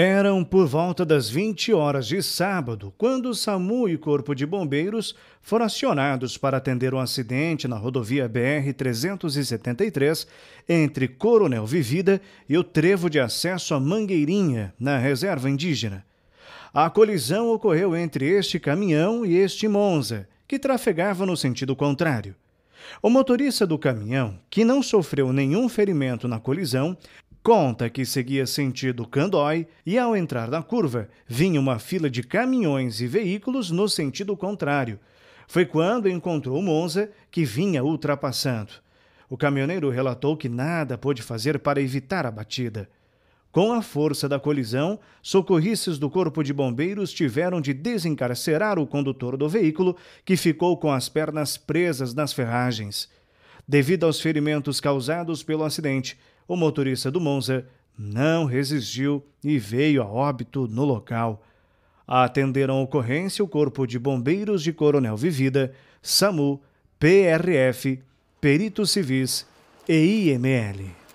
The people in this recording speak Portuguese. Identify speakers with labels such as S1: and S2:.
S1: Eram por volta das 20 horas de sábado quando o SAMU e Corpo de Bombeiros foram acionados para atender um acidente na rodovia BR-373 entre Coronel Vivida e o trevo de acesso a Mangueirinha, na reserva indígena. A colisão ocorreu entre este caminhão e este Monza, que trafegava no sentido contrário. O motorista do caminhão, que não sofreu nenhum ferimento na colisão, Conta que seguia sentido Candói e, ao entrar na curva, vinha uma fila de caminhões e veículos no sentido contrário. Foi quando encontrou Monza, que vinha ultrapassando. O caminhoneiro relatou que nada pôde fazer para evitar a batida. Com a força da colisão, socorristas do Corpo de Bombeiros tiveram de desencarcerar o condutor do veículo, que ficou com as pernas presas nas ferragens. Devido aos ferimentos causados pelo acidente, o motorista do Monza não resistiu e veio a óbito no local. Atenderam a ocorrência o Corpo de Bombeiros de Coronel Vivida, SAMU, PRF, Peritos Civis e IML.